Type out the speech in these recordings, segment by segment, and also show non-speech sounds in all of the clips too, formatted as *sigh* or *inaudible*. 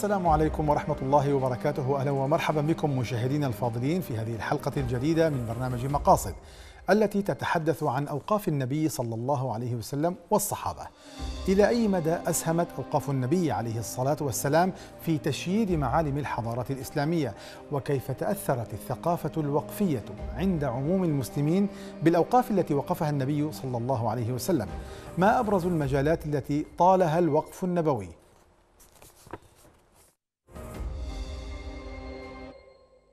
السلام عليكم ورحمة الله وبركاته أهلا ومرحبا بكم مشاهدينا الفاضلين في هذه الحلقة الجديدة من برنامج مقاصد التي تتحدث عن أوقاف النبي صلى الله عليه وسلم والصحابة إلى أي مدى أسهمت أوقاف النبي عليه الصلاة والسلام في تشييد معالم الحضارة الإسلامية وكيف تأثرت الثقافة الوقفية عند عموم المسلمين بالأوقاف التي وقفها النبي صلى الله عليه وسلم ما أبرز المجالات التي طالها الوقف النبوي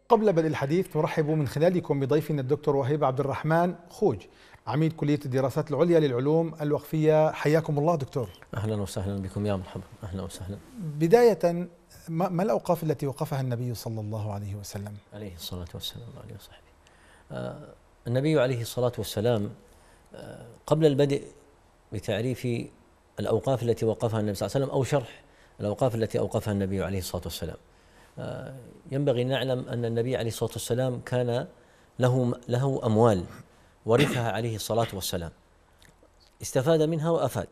قبل بدء الحديث نرحب من خلالكم بضيفنا الدكتور وهيب عبد الرحمن خوج عميد كلية الدراسات العليا للعلوم الوقفية حياكم الله دكتور أهلا وسهلا بكم يا مرحبا أهلا وسهلا بداية ما الأوقاف التي وقفها النبي صلى الله عليه وسلم عليه الصلاة والسلام عليه وصحبه آه، النبي عليه الصلاة والسلام آه، قبل البدء بتعريف الأوقاف التي وقفها النبي صلى الله عليه وسلم أو شرح الأوقاف التي أوقفها النبي عليه الصلاة والسلام آه، ينبغي أن نعلم أن النبي عليه الصلاة والسلام كان له له أموال ورثها عليه الصلاة والسلام استفاد منها وأفاد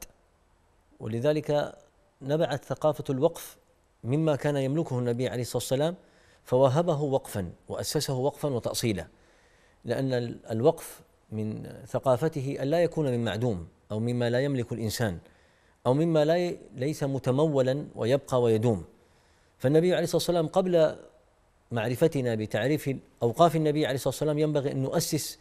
ولذلك نبعت ثقافة الوقف مما كان يملكه النبي عليه الصلاة والسلام فوهبه وقفا وأسسه وقفا وتأصيلا لأن الوقف من ثقافته أن لا يكون من معدوم أو مما لا يملك الإنسان أو مما لا ليس متمولا ويبقى ويدوم فالنبي عليه الصلاة والسلام قبل معرفتنا بتعريف أوقاف النبي عليه الصلاة والسلام ينبغي أن نؤسس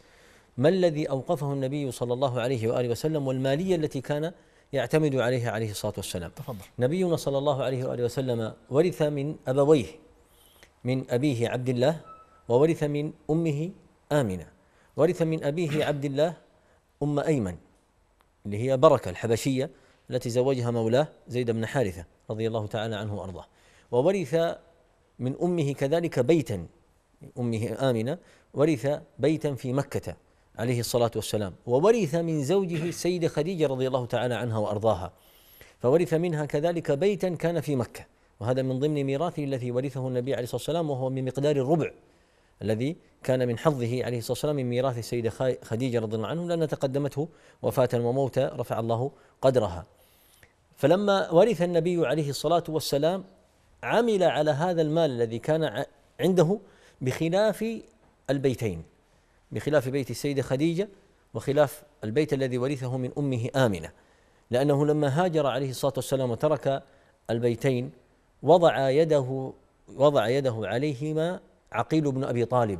ما الذي أوقفه النبي صلى الله عليه وآله وسلم والمالية التي كان يعتمد عليها عليه الصلاة والسلام تفضل. نبينا صلى الله عليه وآله وسلم ورث من أبويه من أبيه عبد الله وورث من أمه آمنة ورث من أبيه عبد الله أم أيمن اللي هي بركة الحبشية التي زوجها مولاه زيد بن حارثة رضي الله تعالى عنه وأرضاه وورث من أمه كذلك بيتا أمه آمنة ورث بيتا في مكة عليه الصلاة والسلام وورث من زوجه السيدة خديجة رضي الله تعالى عنها وأرضاها فورث منها كذلك بيتا كان في مكة وهذا من ضمن ميراثه الذي ورثه النبي عليه الصلاة والسلام وهو بمقدار الربع الذي كان من حظه عليه الصلاة والسلام من ميراث السيدة خديجة رضي الله عنه لأن تقدمته وفاة وموتا رفع الله قدرها فلما ورث النبي عليه الصلاة والسلام عمل على هذا المال الذي كان عنده بخلاف البيتين بخلاف بيت السيدة خديجة وخلاف البيت الذي ورثه من أمه آمنة لأنه لما هاجر عليه الصلاة والسلام وترك البيتين وضع يده وضع يده عليهما عقيل بن أبي طالب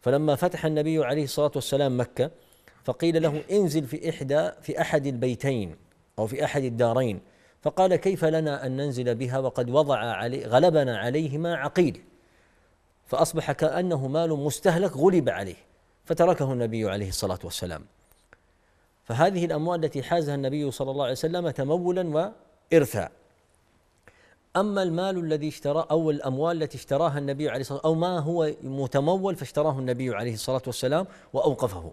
فلما فتح النبي عليه الصلاة والسلام مكة فقيل له انزل في إحدى في أحد البيتين أو في أحد الدارين فقال كيف لنا أن ننزل بها وقد وضع علي غلبنا عليهما عقيل فأصبح كأنه مال مستهلك غلب عليه فتركه النبي عليه الصلاة والسلام فهذه الأموال التي حازها النبي صلى الله عليه وسلم تمولا وإرثا أما المال الذي اشترى أو الأموال التي اشتراها النبي عليه الصلاة أو ما هو متمول فاشتراه النبي عليه الصلاة والسلام وأوقفه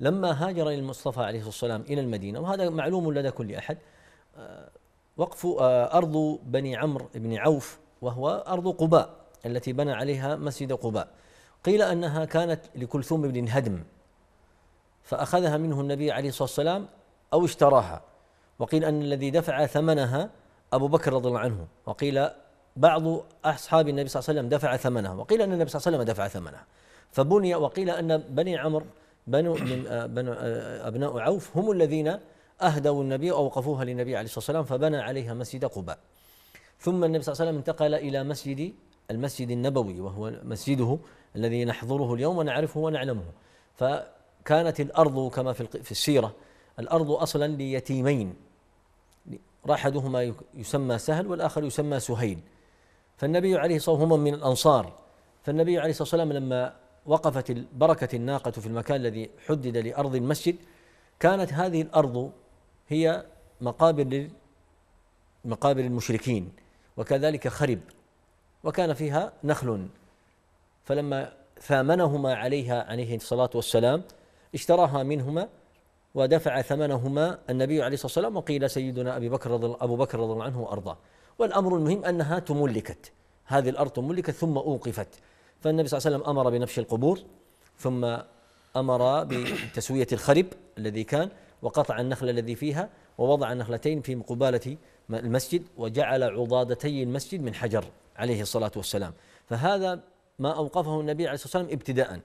لما هاجر المصطفى عليه الصلاة والسلام إلى المدينة وهذا معلوم لدى كل أحد آه، وقف آه، أرض بني عمرو بن عوف وهو أرض قباء التي بنى عليها مسجد قباء قيل أنها كانت لكلثوم بن هدم فأخذها منه النبي عليه الصلاة والسلام أو اشتراها وقيل أن الذي دفع ثمنها أبو بكر رضي الله عنه وقيل بعض أصحاب النبي صلى الله عليه وسلم دفع ثمنها وقيل أن النبي صلى الله عليه وسلم دفع ثمنها فبني وقيل أن بني عمرو بنو من آه، بنو آه، أبناء عوف هم الذين أهدوا النبي أوقفوها للنبي عليه الصلاة والسلام فبنى عليها مسجد قباء ثم النبي صلى الله عليه وسلم انتقل إلى مسجد المسجد النبوي وهو مسجده الذي نحضره اليوم ونعرفه ونعلمه فكانت الأرض كما في السيرة الأرض أصلا ليتيمين أحدهما يسمى سهل والآخر يسمى سهيل فالنبي عليه الصلاة والسلام هما من الأنصار فالنبي عليه الصلاة والسلام لما وقفت بركة الناقة في المكان الذي حدد لأرض المسجد كانت هذه الأرض هي مقابر مقابر المشركين وكذلك خرب وكان فيها نخل فلما ثامنهما عليها عليه الصلاة والسلام اشتراها منهما ودفع ثمنهما النبي عليه الصلاة والسلام وقيل سيدنا أبي بكر رضل أبو بكر رضي الله عنه وأرضاه والأمر المهم أنها تملكت هذه الأرض تملكت ثم أوقفت فالنبي صلى الله عليه وسلم أمر بنبش القبور ثم أمر بتسوية الخرب الذي كان وقطع النخل الذي فيها ووضع نخلتين في قبالة المسجد وجعل عضادتي المسجد من حجر عليه الصلاة والسلام فهذا ما أوقفه النبي عليه الصلاة والسلام ابتداء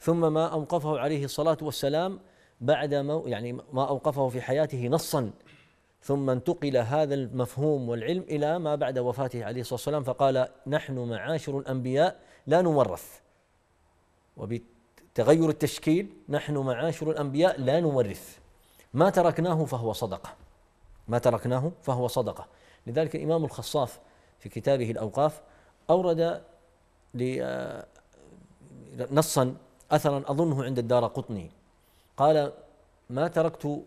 ثم ما أوقفه عليه الصلاة والسلام بعد ما يعني ما أوقفه في حياته نصا ثم انتقل هذا المفهوم والعلم إلى ما بعد وفاته عليه الصلاة والسلام فقال نحن معاشر الأنبياء لا نورث وبتغير التشكيل نحن معاشر الأنبياء لا نورث ما تركناه فهو صدقة ما تركناه فهو صدقة لذلك الإمام الخصاف في كتابه الأوقاف أورد آه، نصا أثرا أظنه عند الدار قطني قال ما تركت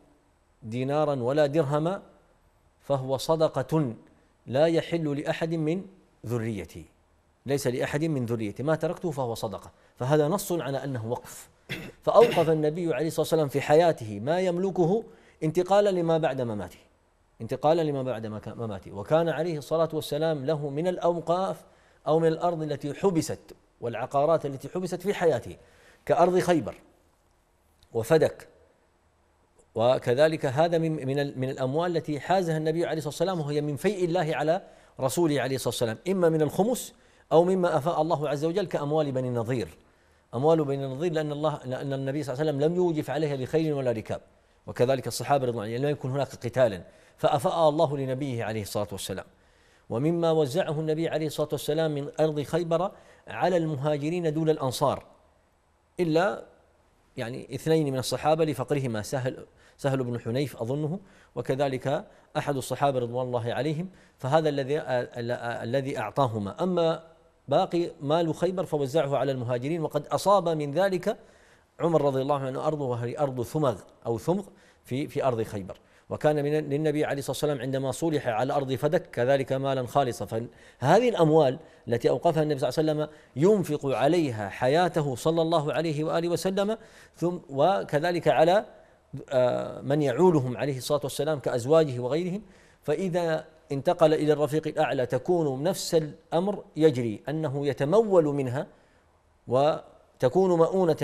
دينارا ولا درهما فهو صدقة لا يحل لأحد من ذريتي ليس لأحد من ذريتي ما تركته فهو صدقة فهذا نص على أنه وقف فأوقف النبي عليه الصلاة والسلام في حياته ما يملكه انتقالا لما بعد مماته انتقالا لما بعد مماته وكان عليه الصلاة والسلام له من الأوقاف أو من الأرض التي حبست والعقارات التي حبست في حياته كأرض خيبر وفدك وكذلك هذا من من من الاموال التي حازها النبي عليه الصلاه والسلام وهي من فيء الله على رسوله عليه الصلاه والسلام اما من الخمس او مما افاء الله عز وجل كاموال بني النظير أموال بين النظير لأن الله لأن النبي صلى الله عليه وسلم لم يوجف عليها بخيل ولا ركاب وكذلك الصحابة رضوان الله لم يكن هناك قتال فأفاء الله لنبيه عليه الصلاة والسلام ومما وزعه النبي عليه الصلاة والسلام من أرض خيبر على المهاجرين دون الأنصار إلا يعني اثنين من الصحابة لفقرهما سهل سهل بن حنيف أظنه وكذلك أحد الصحابة رضوان الله عليهم فهذا الذي الذي أعطاهما أما باقي مال خيبر فوزعه على المهاجرين وقد أصاب من ذلك عمر رضي الله عنه أرضه وهي أرض ثمغ أو ثمغ في في أرض خيبر وكان من للنبي عليه الصلاة والسلام عندما صلح على أرض فدك كذلك مالا خالصا فهذه الأموال التي أوقفها النبي صلى الله عليه وسلم ينفق عليها حياته صلى الله عليه وآله وسلم ثم وكذلك على آه، من يعولهم عليه الصلاة والسلام كأزواجه وغيرهم فإذا انتقل إلى الرفيق الأعلى تكون نفس الأمر يجري أنه يتمول منها وتكون مؤونة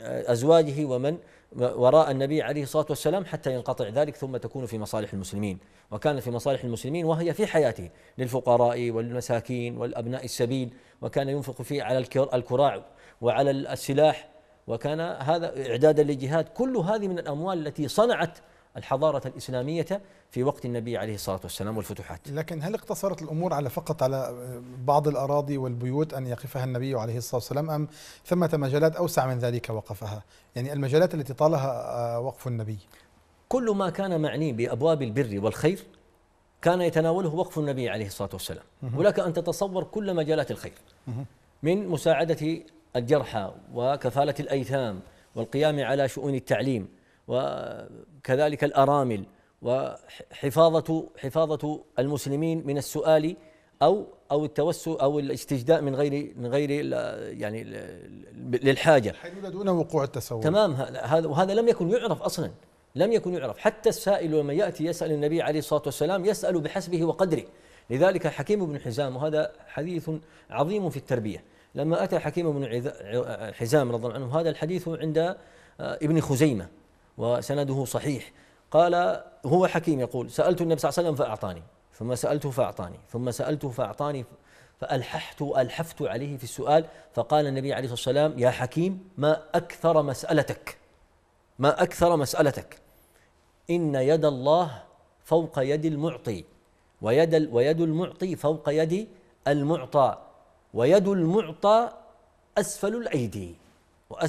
لأزواجه آه، ومن وراء النبي عليه الصلاة والسلام حتى ينقطع ذلك ثم تكون في مصالح المسلمين وكانت في مصالح المسلمين وهي في حياته للفقراء والمساكين والأبناء السبيل وكان ينفق فيه على الكراع وعلى السلاح وكان هذا إعدادا للجهاد كل هذه من الأموال التي صنعت الحضارة الإسلامية في وقت النبي عليه الصلاة والسلام والفتوحات لكن هل اقتصرت الأمور على فقط على بعض الأراضي والبيوت أن يقفها النبي عليه الصلاة والسلام أم ثمة مجالات أوسع من ذلك وقفها يعني المجالات التي طالها آه، وقف النبي كل ما كان معني بأبواب البر والخير كان يتناوله وقف النبي عليه الصلاة والسلام ولك أن تتصور كل مجالات الخير من مساعدة الجرحى وكفالة الأيتام والقيام على شؤون التعليم وكذلك الارامل وحفاظه حفاظه المسلمين من السؤال او او التوسل او الاستجداء من غير من غير يعني للحاجه الحيلوله دون وقوع التسول تمام هذا وهذا لم يكن يعرف اصلا لم يكن يعرف حتى السائل لما ياتي يسال النبي عليه الصلاه والسلام يسال بحسبه وقدره لذلك حكيم بن حزام وهذا حديث عظيم في التربيه لما اتى حكيم بن حزام رضي الله عنه هذا الحديث عند آه، ابن خزيمه وسنده صحيح قال هو حكيم يقول سألت النبي صلى الله عليه وسلم فأعطاني ثم سألته فأعطاني ثم سألته فأعطاني فألححت ألحفت عليه في السؤال فقال النبي عليه الصلاة والسلام يا حكيم ما أكثر مسألتك ما أكثر مسألتك إن يد الله فوق يد المعطي ويد ويد المعطي فوق يد المعطى ويد المعطى أسفل الأيدي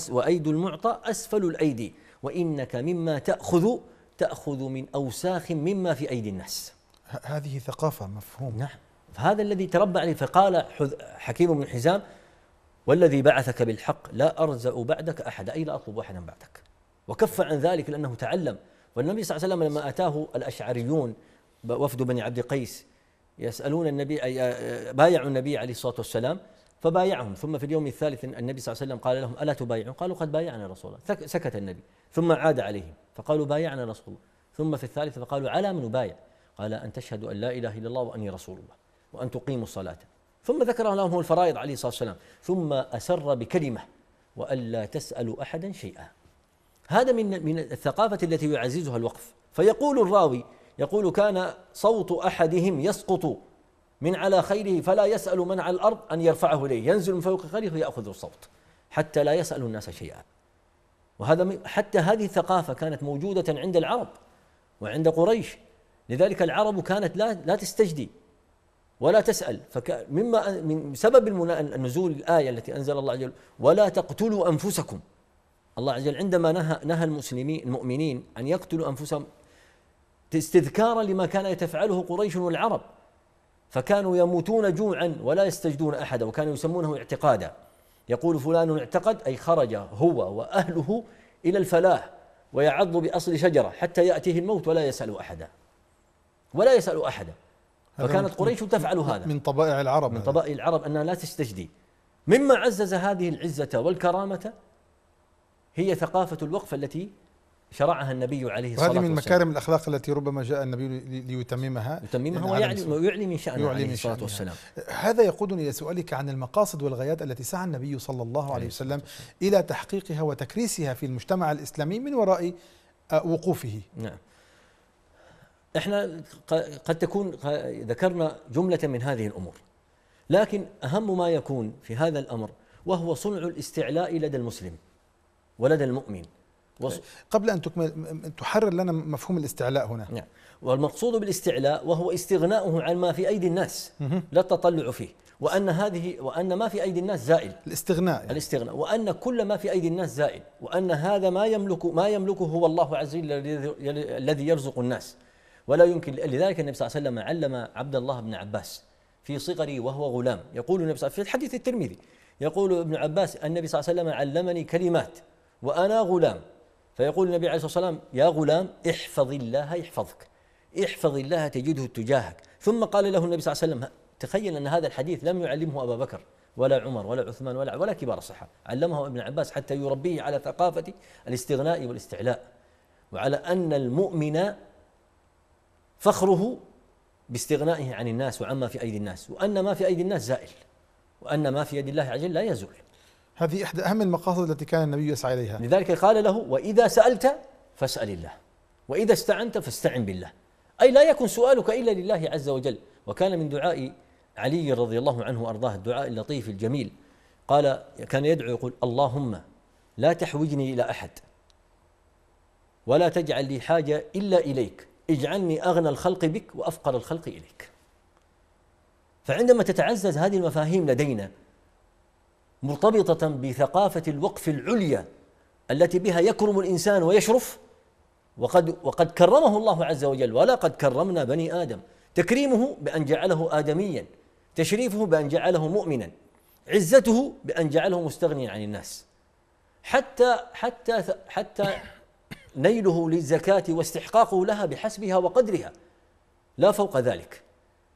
وأيد المعطى أسفل الأيدي وإنك مما تأخذ تأخذ من أوساخ مما في أيدي الناس هذه ثقافة مفهوم نعم فهذا الذي تربى عليه فقال حكيم بن حزام والذي بعثك بالحق لا أرزأ بعدك أحد أي لا أطلب أحدا بعدك وكف عن ذلك لأنه تعلم والنبي صلى الله عليه وسلم لما أتاه الأشعريون وفد بني عبد قيس يسألون النبي بايعوا النبي عليه الصلاة والسلام فبايعهم ثم في اليوم الثالث النبي صلى الله عليه وسلم قال لهم ألا تبايعون قالوا قد بايعنا رسول الله سكت النبي ثم عاد عليهم فقالوا بايعنا رسول الله ثم في الثالث فقالوا على من نبايع قال أن تشهدوا أن لا إله إلا الله وأني رسول الله وأن تقيموا الصلاة ثم ذكر لهم الفرائض عليه الصلاة والسلام ثم أسر بكلمة وألا تسألوا أحدا شيئا هذا من من الثقافة التي يعززها الوقف فيقول الراوي يقول كان صوت أحدهم يسقط من على خيره فلا يسأل من على الأرض أن يرفعه إليه ينزل من فوق خيره ويأخذ الصوت حتى لا يسأل الناس شيئا وهذا حتى هذه الثقافة كانت موجودة عند العرب وعند قريش لذلك العرب كانت لا لا تستجدي ولا تسأل فمما من سبب نزول الآية التي أنزل الله عز وجل ولا تقتلوا أنفسكم الله عز وجل عندما نهى نهى المسلمين المؤمنين أن يقتلوا أنفسهم استذكارا لما كان يتفعله قريش والعرب فكانوا يموتون جوعا ولا يستجدون أحدا وكانوا يسمونه اعتقادا يقول فلان اعتقد أي خرج هو وأهله إلى الفلاح ويعض بأصل شجرة حتى يأتيه الموت ولا يسأل أحدا ولا يسأل أحدا فكانت قريش تفعل هذا من طبائع العرب من طبائع العرب أنها لا تستجدي مما عزز هذه العزة والكرامة هي ثقافة الوقف التي شرعها النبي عليه الصلاه والسلام. هذه من مكارم الاخلاق التي ربما جاء النبي ليتممها يتممها ويعلم ويعلي من شانه عليه الصلاه والسلام. هذا يقودني الى سؤالك عن المقاصد والغايات التي سعى النبي صلى الله عليه وسلم الى تحقيقها وتكريسها في المجتمع الاسلامي من وراء آه، وقوفه. نعم. احنا قد تكون ذكرنا جمله من هذه الامور. لكن اهم ما يكون في هذا الامر وهو صنع الاستعلاء لدى المسلم ولدى المؤمن. وص... إيه. قبل أن تكمل تحرر لنا مفهوم الاستعلاء هنا نعم والمقصود بالاستعلاء وهو استغناؤه عن ما في أيدي الناس لا التطلع فيه وأن هذه وأن ما في أيدي الناس زائل الاستغناء يعني. الاستغناء وأن كل ما في أيدي الناس زائل وأن هذا ما يملك ما يملكه هو الله عز وجل الذي يرزق الناس ولا يمكن لذلك النبي صلى الله عليه وسلم علم عبد الله بن عباس في صغره وهو غلام يقول النبي صلى الله عليه وسلم في الحديث الترمذي يقول ابن عباس النبي صلى الله عليه وسلم علمني كلمات وأنا غلام فيقول النبي عليه الصلاة والسلام يا غلام احفظ الله يحفظك احفظ الله تجده تجاهك ثم قال له النبي صلى الله عليه وسلم تخيل أن هذا الحديث لم يعلمه أبا بكر ولا عمر ولا عثمان ولا ولا كبار الصحابة علمه ابن عباس حتى يربيه على ثقافة الاستغناء والاستعلاء وعلى أن المؤمن فخره باستغنائه عن الناس وعما في أيدي الناس وأن ما في أيدي الناس زائل وأن ما في يد الله عز وجل لا يزول هذه إحدى أهم المقاصد التي كان النبي يسعى إليها لذلك قال له وإذا سألت فاسأل الله وإذا استعنت فاستعن بالله أي لا يكن سؤالك إلا لله عز وجل وكان من دعاء علي رضي الله عنه وأرضاه الدعاء اللطيف الجميل قال كان يدعو يقول اللهم لا تحوجني إلى أحد ولا تجعل لي حاجة إلا إليك اجعلني أغنى الخلق بك وأفقر الخلق إليك فعندما تتعزز هذه المفاهيم لدينا مرتبطة بثقافة الوقف العليا التي بها يكرم الإنسان ويشرف وقد وقد كرمه الله عز وجل ولقد كرمنا بني آدم تكريمه بأن جعله آدميا تشريفه بأن جعله مؤمنا عزته بأن جعله مستغنيا عن الناس حتى حتى حتى نيله للزكاة واستحقاقه لها بحسبها وقدرها لا فوق ذلك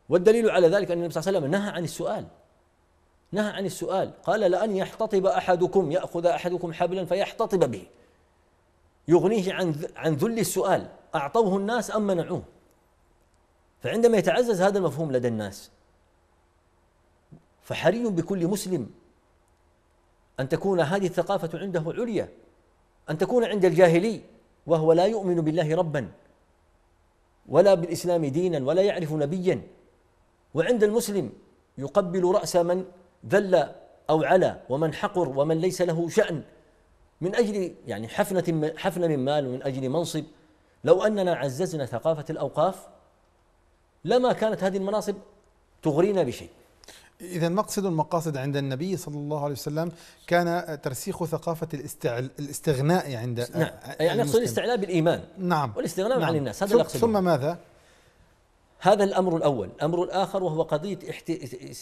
والدليل على ذلك أن النبي صلى الله عليه وسلم نهى عن السؤال نهى عن السؤال قال لأن يحتطب أحدكم يأخذ أحدكم حبلا فيحتطب به يغنيه عن عن ذل السؤال أعطوه الناس أم منعوه فعندما يتعزز هذا المفهوم لدى الناس فحري بكل مسلم أن تكون هذه الثقافة عنده عليا أن تكون عند الجاهلي وهو لا يؤمن بالله ربا ولا بالإسلام دينا ولا يعرف نبيا وعند المسلم يقبل رأس من ذل أو علا ومن حقر ومن ليس له شأن من أجل يعني حفنة حفنة من مال ومن أجل منصب لو أننا عززنا ثقافة الأوقاف لما كانت هذه المناصب تغرينا بشيء إذا مقصد المقاصد عند النبي صلى الله عليه وسلم كان ترسيخ ثقافة الاستعل... الاستغناء عند نعم يعني أقصد الاستعلاء بالإيمان نعم والاستغناء نعم. عن الناس هذا ثم, ثم ماذا؟ هذا الامر الاول، الامر الاخر وهو قضيه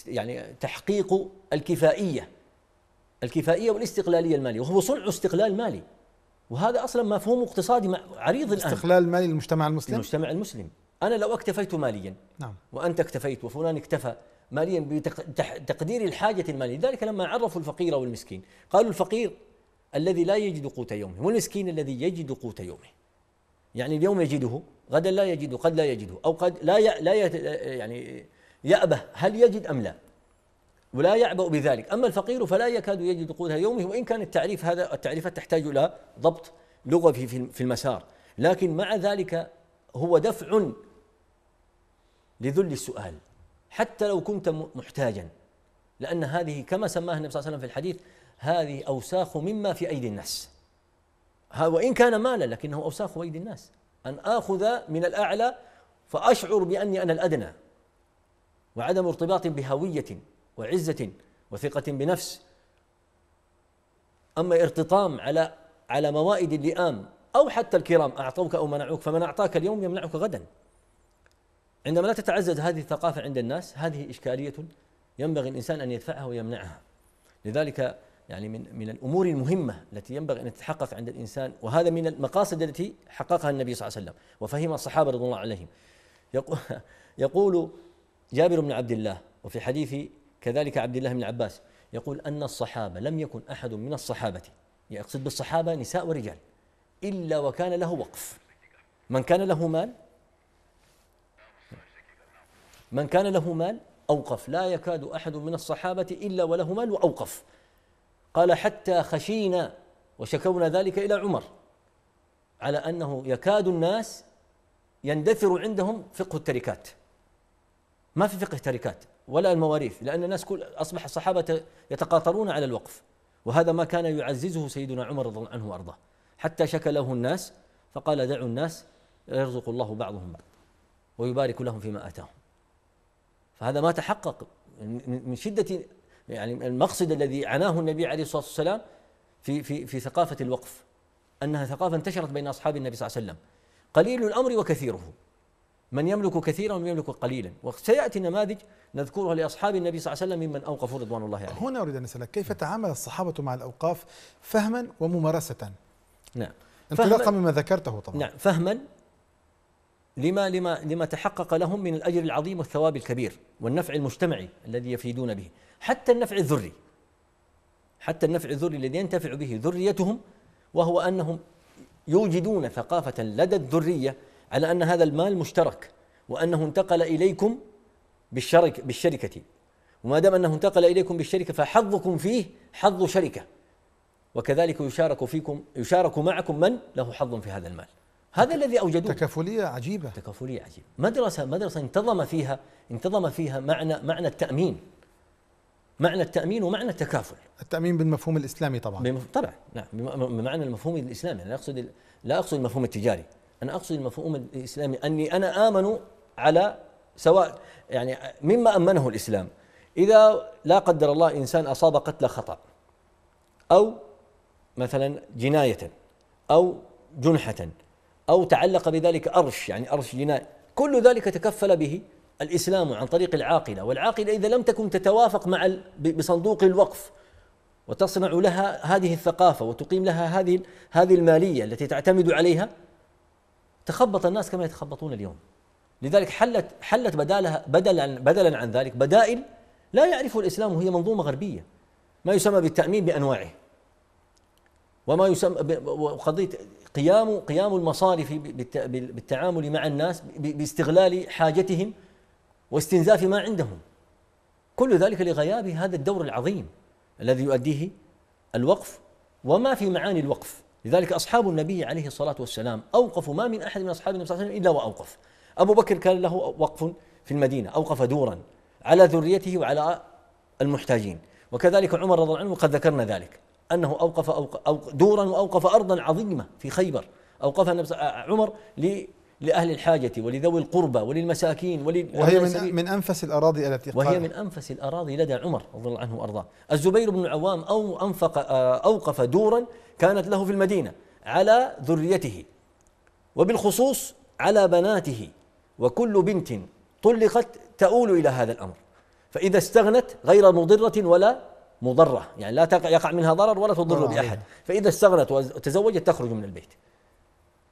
يعني تحقيق الكفائيه الكفائيه والاستقلاليه الماليه وهو صنع استقلال مالي وهذا اصلا مفهوم اقتصادي عريض الان استقلال مالي للمجتمع المسلم المجتمع المسلم انا لو اكتفيت ماليا نعم وانت اكتفيت وفلان اكتفى ماليا بتقدير الحاجه الماليه لذلك لما عرفوا الفقير والمسكين قالوا الفقير الذي لا يجد قوت يومه والمسكين الذي يجد قوت يومه يعني اليوم يجده غدا لا يجده قد لا يجده أو قد لا لا يعني يأبه هل يجد أم لا ولا يعبأ بذلك أما الفقير فلا يكاد يجد قوتها يومه وإن كان التعريف هذا التعريفات تحتاج إلى ضبط لغوي في المسار لكن مع ذلك هو دفع لذل السؤال حتى لو كنت محتاجا لأن هذه كما سماها النبي صلى الله عليه وسلم في الحديث هذه أوساخ مما في أيدي الناس وإن كان مالا لكنه أوساخ أيدي الناس أن آخذ من الأعلى فأشعر بأني أنا الأدنى وعدم ارتباط بهوية وعزة وثقة بنفس أما ارتطام على على موائد اللئام أو حتى الكرام أعطوك أو منعوك فمن أعطاك اليوم يمنعك غدا عندما لا تتعزز هذه الثقافة عند الناس هذه إشكالية ينبغي الإنسان أن يدفعها ويمنعها لذلك يعني من من الامور المهمه التي ينبغي ان تتحقق عند الانسان وهذا من المقاصد التي حققها النبي صلى الله عليه وسلم وفهم الصحابه رضي الله عليهم *laughs* يقول جابر بن عبد الله وفي حديث كذلك عبد الله بن عباس يقول ان الصحابه لم يكن احد من الصحابه يقصد يعني بالصحابه نساء ورجال الا وكان له وقف من كان له مال من كان له مال اوقف لا يكاد احد من الصحابه الا وله مال واوقف قال حتى خشينا وشكونا ذلك الى عمر على انه يكاد الناس يندثر عندهم فقه التركات ما في فقه تركات ولا المواريث لان الناس كل اصبح الصحابه يتقاطرون على الوقف وهذا ما كان يعززه سيدنا عمر رضي الله عنه وارضاه حتى له الناس فقال دعوا الناس يرزق الله بعضهم بعض ويبارك لهم فيما اتاهم فهذا ما تحقق من شده يعني المقصد الذي عناه النبي عليه الصلاه والسلام في في في ثقافه الوقف انها ثقافه انتشرت بين اصحاب النبي صلى الله عليه وسلم قليل الامر وكثيره من يملك كثيرا ومن يملك قليلا وسياتي نماذج نذكرها لاصحاب النبي صلى الله عليه وسلم ممن اوقفوا رضوان الله عليهم هنا اريد ان اسالك كيف تعامل الصحابه مع الاوقاف فهما وممارسه نعم انطلاقا مما ذكرته طبعا نعم فهما لما لما لما تحقق لهم من الاجر العظيم والثواب الكبير والنفع المجتمعي الذي يفيدون به حتى النفع الذري حتى النفع الذري الذي ينتفع به ذريتهم وهو انهم يوجدون ثقافه لدى الذريه على ان هذا المال مشترك وانه انتقل اليكم بالشرك بالشركه وما دام انه انتقل اليكم بالشركه فحظكم فيه حظ شركه وكذلك يشارك فيكم يشارك معكم من له حظ في هذا المال هذا الذي اوجدوه تكافليه عجيبه تكافليه عجيبه مدرسه مدرسه انتظم فيها انتظم فيها معنى معنى التامين معنى التامين ومعنى التكافل التامين بالمفهوم الاسلامي طبعا بمف... طبعا نعم بمعنى المفهوم الاسلامي انا اقصد ال... لا اقصد المفهوم التجاري انا اقصد المفهوم الاسلامي اني انا امن على سواء يعني مما امنه الاسلام اذا لا قدر الله انسان اصاب قتل خطا او مثلا جنايه او جنحه او تعلق بذلك ارش يعني ارش جنايه كل ذلك تكفل به الإسلام عن طريق العاقلة والعاقلة إذا لم تكن تتوافق مع بصندوق الوقف وتصنع لها هذه الثقافة وتقيم لها هذه هذه المالية التي تعتمد عليها تخبط الناس كما يتخبطون اليوم لذلك حلت حلت بدالها بدلا بدلا عن ذلك بدائل لا يعرف الاسلام وهي منظومه غربيه ما يسمى بالتامين بانواعه وما يسمى وقضيه قيام قيام المصارف بالتعامل مع الناس باستغلال حاجتهم واستنزاف ما عندهم كل ذلك لغياب هذا الدور العظيم الذي يؤديه الوقف وما في معاني الوقف لذلك أصحاب النبي عليه الصلاة والسلام أوقفوا ما من أحد من أصحاب النبي صلى الله عليه وسلم إلا وأوقف أبو بكر كان له وقف في المدينة أوقف دورا على ذريته وعلى المحتاجين وكذلك عمر رضي الله عنه قد ذكرنا ذلك أنه أوقف, أوقف دورا وأوقف أرضا عظيمة في خيبر أوقفها عمر لأهل الحاجة ولذوي القربى وللمساكين ولل وهي من, من أنفس الأراضي التي وهي من أنفس الأراضي لدى عمر رضي الله عنه وأرضاه الزبير بن عوام أو أنفق آه، أوقف دورا كانت له في المدينة على ذريته وبالخصوص على بناته وكل بنت طلقت تؤول إلى هذا الأمر فإذا استغنت غير مضرة ولا مضرة يعني لا يقع منها ضرر ولا تضر بأحد فإذا استغنت وتزوجت تخرج من البيت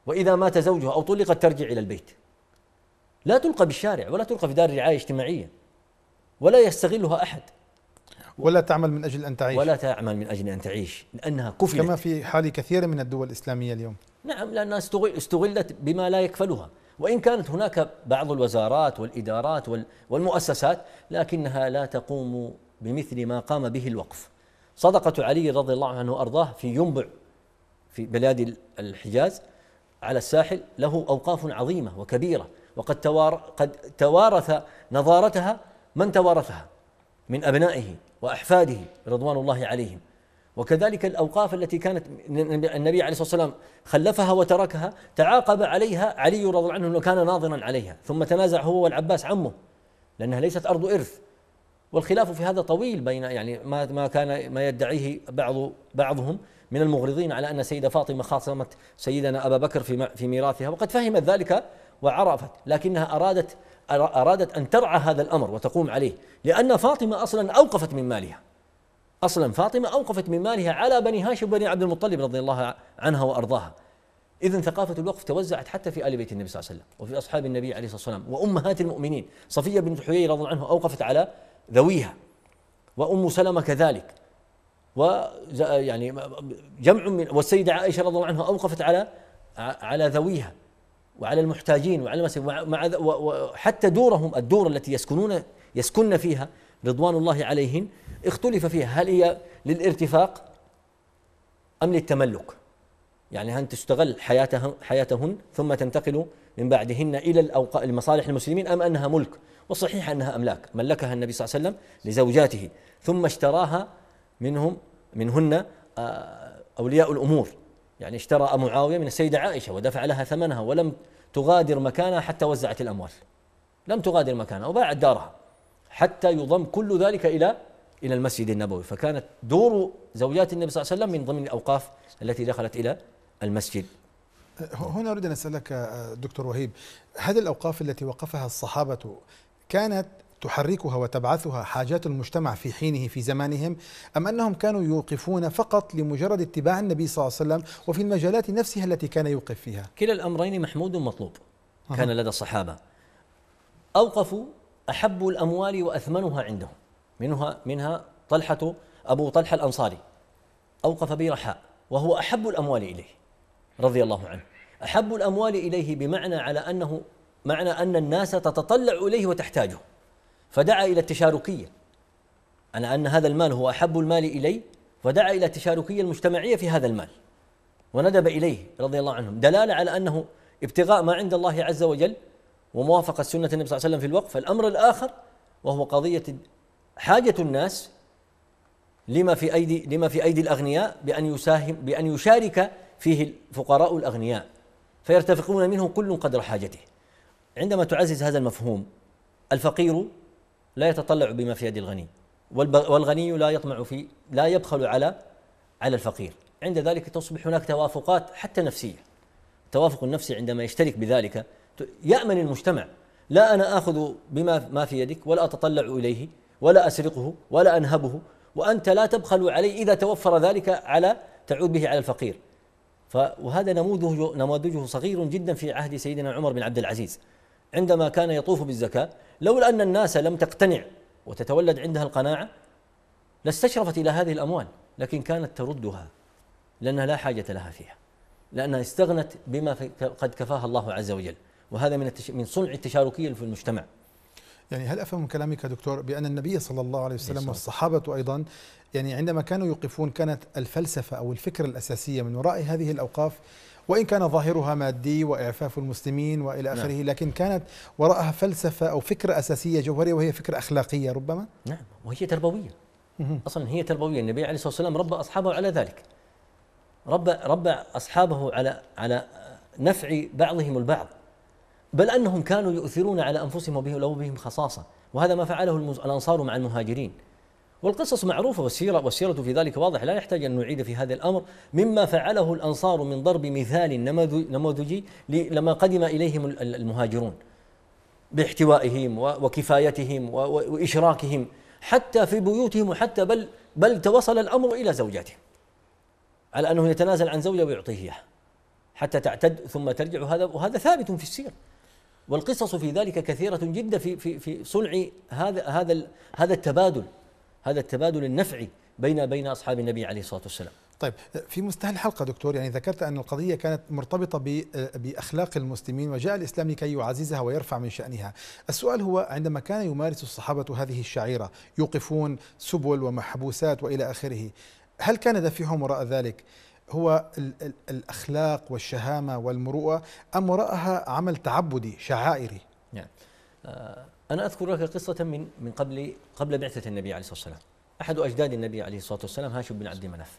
وإذا مات زوجها أو طلقت ترجع إلى البيت لا تلقى بالشارع ولا تلقى في دار رعاية اجتماعية ولا يستغلها أحد ولا تعمل من أجل أن تعيش ولا تعمل من أجل أن تعيش لأنها كفلت كما في حال كثير من الدول الإسلامية اليوم نعم لأنها استغلت بما لا يكفلها وإن كانت هناك بعض الوزارات والإدارات والمؤسسات لكنها لا تقوم بمثل ما قام به الوقف صدقة علي رضي الله عنه وأرضاه في ينبع في بلاد الحجاز على الساحل له أوقاف عظيمة وكبيرة وقد توار قد توارث نظارتها من توارثها من أبنائه وأحفاده رضوان الله عليهم وكذلك الأوقاف التي كانت النبي عليه الصلاة والسلام خلفها وتركها تعاقب عليها علي رضي الله عنه وكان ناظرا عليها ثم تنازع هو والعباس عمه لأنها ليست أرض إرث والخلاف في هذا طويل بين يعني ما ما كان ما يدعيه بعض بعضهم من المغرضين على أن السيدة فاطمة خاصمت سيدنا أبا بكر في في ميراثها وقد فهمت ذلك وعرفت لكنها أرادت أرادت أن ترعى هذا الأمر وتقوم عليه لأن فاطمة أصلا أوقفت من مالها أصلا فاطمة أوقفت من مالها على بني هاشم وبني عبد المطلب رضي الله عنها وأرضاها إذا ثقافة الوقف توزعت حتى في آل بيت النبي صلى الله عليه وسلم وفي أصحاب النبي عليه الصلاة والسلام وأمهات المؤمنين صفية بنت حيي رضي الله عنها أوقفت على ذويها وأم سلمة كذلك و يعني جمع من والسيدة عائشة رضي الله عنها أوقفت على على ذويها وعلى المحتاجين وعلى المسلمين مع وحتى دورهم الدور التي يسكنون يسكن فيها رضوان الله عليهن اختلف فيها هل هي للارتفاق أم للتملك يعني هل تستغل حياتهن, حياتهن ثم تنتقل من بعدهن إلى المصالح المسلمين أم أنها ملك والصحيح أنها أملاك ملكها النبي صلى الله عليه وسلم لزوجاته ثم اشتراها منهم منهن آه، أولياء الأمور يعني اشترى معاوية من السيدة عائشة ودفع لها ثمنها ولم تغادر مكانها حتى وزعت الأموال لم تغادر مكانها وباعت دارها حتى يضم كل ذلك إلى إلى المسجد النبوي فكانت دور زوجات النبي صلى الله عليه وسلم من ضمن الأوقاف التي دخلت إلى المسجد هنا أريد أن أسألك آه، دكتور وهيب هذه الأوقاف التي وقفها الصحابة كانت تحركها وتبعثها حاجات المجتمع في حينه في زمانهم أم أنهم كانوا يوقفون فقط لمجرد اتباع النبي صلى الله عليه وسلم وفي المجالات نفسها التي كان يوقف فيها كلا الأمرين محمود مطلوب كان لدى الصحابة أوقفوا أحب الأموال وأثمنها عندهم منها منها طلحة أبو طلحة الأنصاري أوقف برحاء وهو أحب الأموال إليه رضي الله عنه أحب الأموال إليه بمعنى على أنه معنى أن الناس تتطلع إليه وتحتاجه فدعا إلى التشاركية أنا أن هذا المال هو أحب المال إلي فدعا إلى التشاركية المجتمعية في هذا المال وندب إليه رضي الله عنهم دلالة على أنه ابتغاء ما عند الله عز وجل وموافقة سنة النبي صلى الله عليه وسلم في الوقف الأمر الآخر وهو قضية حاجة الناس لما في أيدي لما في أيدي الأغنياء بأن يساهم بأن يشارك فيه الفقراء الأغنياء فيرتفقون منه كل قدر حاجته عندما تعزز هذا المفهوم الفقير لا يتطلع بما في يد الغني والغني لا يطمع في لا يبخل على على الفقير عند ذلك تصبح هناك توافقات حتى نفسيه التوافق النفسي عندما يشترك بذلك يامن المجتمع لا انا اخذ بما ما في يدك ولا اتطلع اليه ولا اسرقه ولا انهبه وانت لا تبخل علي اذا توفر ذلك على تعود به على الفقير وهذا نموذج نموذجه صغير جدا في عهد سيدنا عمر بن عبد العزيز عندما كان يطوف بالزكاة لولا أن الناس لم تقتنع وتتولد عندها القناعة لاستشرفت إلى هذه الأموال لكن كانت تردها لأنها لا حاجة لها فيها لأنها استغنت بما قد كفاها الله عز وجل وهذا من من صنع التشاركية في المجتمع يعني هل افهم من كلامك دكتور بان النبي صلى الله عليه وسلم إيه، والصحابه ايضا يعني عندما كانوا يوقفون كانت الفلسفه او الفكره الاساسيه من وراء هذه الاوقاف وإن كان ظاهرها مادي وإعفاف المسلمين وإلى نعم. آخره نعم. لكن كانت وراءها فلسفة أو فكرة أساسية جوهرية وهي فكرة أخلاقية ربما نعم وهي تربوية أصلا هي تربوية النبي عليه الصلاة والسلام ربى أصحابه على ذلك ربى ربى أصحابه على على نفع بعضهم البعض بل أنهم كانوا يؤثرون على أنفسهم وبهم خصاصة وهذا ما فعله الأنصار مع المهاجرين والقصص معروفة والسيرة والسيرة في ذلك واضح لا يحتاج أن نعيد في هذا الأمر مما فعله الأنصار من ضرب مثال نموذجي لما قدم إليهم المهاجرون باحتوائهم وكفايتهم وإشراكهم حتى في بيوتهم وحتى بل بل توصل الأمر إلى زوجاتهم على أنه يتنازل عن زوجة ويعطيه إياها حتى تعتد ثم ترجع هذا وهذا ثابت في السير والقصص في ذلك كثيرة جدا في في في صنع هذا هذا هذا التبادل هذا التبادل النفعي بين بين اصحاب النبي عليه الصلاه والسلام طيب في مستهل الحلقه دكتور يعني ذكرت ان القضيه كانت مرتبطه باخلاق المسلمين وجاء الاسلام لكي يعززها ويرفع من شانها. السؤال هو عندما كان يمارس الصحابه هذه الشعيره يوقفون سبل ومحبوسات والى اخره، هل كان دافعهم وراء ذلك هو الـ الـ الاخلاق والشهامه والمروءه ام وراءها عمل تعبدي شعائري؟ يعني آه أنا أذكر لك قصة من من قبل قبل بعثة النبي عليه الصلاة والسلام أحد أجداد النبي عليه الصلاة والسلام هاشم بن عبد مناف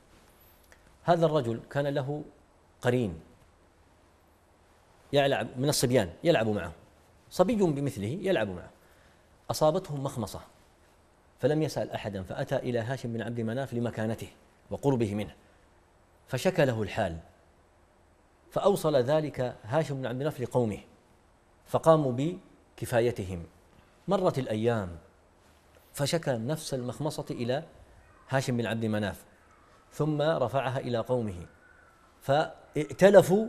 هذا الرجل كان له قرين يلعب من الصبيان يلعب معه صبي بمثله يلعب معه أصابته مخمصة فلم يسأل أحدا فأتى إلى هاشم بن عبد مناف لمكانته وقربه منه فشكى له الحال فأوصل ذلك هاشم بن عبد مناف لقومه فقاموا بكفايتهم مرت الأيام فشكى نفس المخمصة إلى هاشم بن عبد مناف ثم رفعها إلى قومه فائتلفوا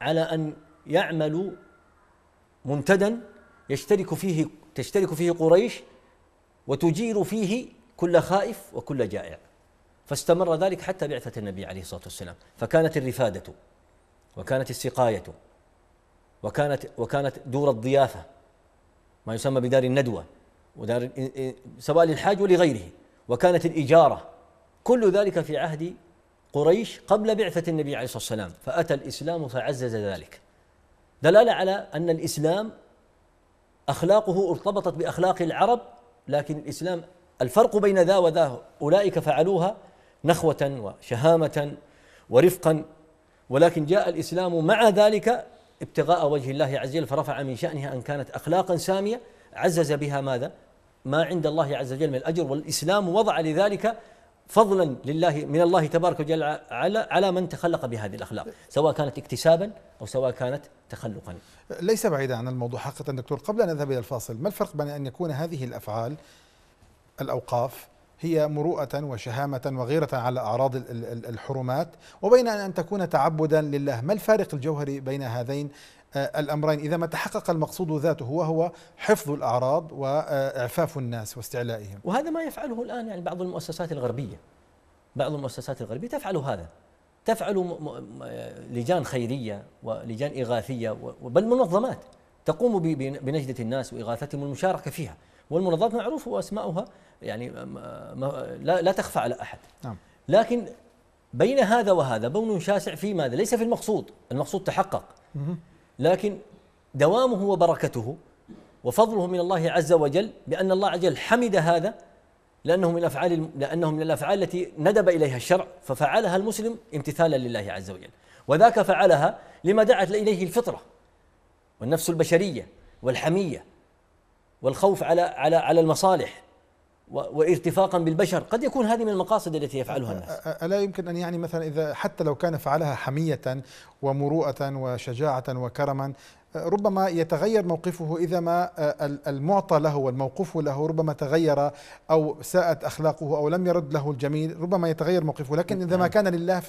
على أن يعملوا منتدا يشترك فيه تشترك فيه قريش وتجير فيه كل خائف وكل جائع فاستمر ذلك حتى بعثة النبي عليه الصلاة والسلام فكانت الرفادة وكانت السقاية وكانت وكانت دور الضيافة ما يسمى بدار الندوة ودار سواء للحاج ولغيره وكانت الإجارة كل ذلك في عهد قريش قبل بعثة النبي عليه الصلاة والسلام فأتى الإسلام فعزز ذلك دلالة على أن الإسلام أخلاقه ارتبطت بأخلاق العرب لكن الإسلام الفرق بين ذا وذا أولئك فعلوها نخوة وشهامة ورفقا ولكن جاء الإسلام مع ذلك ابتغاء وجه الله عز وجل فرفع من شأنها أن كانت أخلاقا سامية عزز بها ماذا؟ ما عند الله عز وجل من الأجر والإسلام وضع لذلك فضلا لله من الله تبارك وتعالى على على من تخلق بهذه الاخلاق، سواء كانت اكتسابا او سواء كانت تخلقا. ليس بعيدا عن الموضوع حقيقه دكتور، قبل ان نذهب الى الفاصل، ما الفرق بين ان يكون هذه الافعال الاوقاف هي مروءة وشهامة وغيرة على أعراض الحرمات وبين أن تكون تعبدا لله ما الفارق الجوهري بين هذين آه، الأمرين إذا ما تحقق المقصود ذاته وهو حفظ الأعراض وإعفاف الناس واستعلائهم وهذا ما يفعله الآن يعني بعض المؤسسات الغربية بعض المؤسسات الغربية تفعل هذا تفعل لجان خيرية ولجان إغاثية بل منظمات تقوم بنجدة الناس وإغاثتهم والمشاركة فيها والمنظمات معروف واسماؤها يعني لا, لا تخفى على احد نعم. لكن بين هذا وهذا بون شاسع في ماذا ليس في المقصود المقصود تحقق لكن دوامه وبركته وفضله من الله عز وجل بأن الله عز وجل حمد هذا لأنه من افعال لأنه من الأفعال التي ندب إليها الشرع ففعلها المسلم امتثالا لله عز وجل وذاك فعلها لما دعت إليه الفطرة والنفس البشرية والحمية والخوف على على على المصالح وارتفاقا بالبشر قد يكون هذه من المقاصد التي يفعلها الناس ألا يمكن أن يعني مثلا إذا حتى لو كان فعلها حمية ومروءة وشجاعة وكرما ربما يتغير موقفه إذا ما آه، المعطى له والموقوف له ربما تغير أو ساءت أخلاقه أو لم يرد له الجميل ربما يتغير موقفه لكن إذا ما نعم. كان لله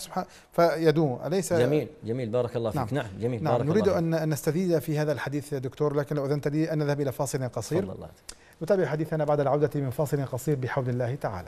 فيدوم أليس جميل جميل بارك الله فيك نعم, نعم جميل نعم بارك نريد الله أن نستزيد في هذا الحديث يا دكتور لكن لو أذنت لي أن نذهب إلى فاصل قصير الله نتابع حديثنا بعد العودة من فاصل قصير بحول الله تعالى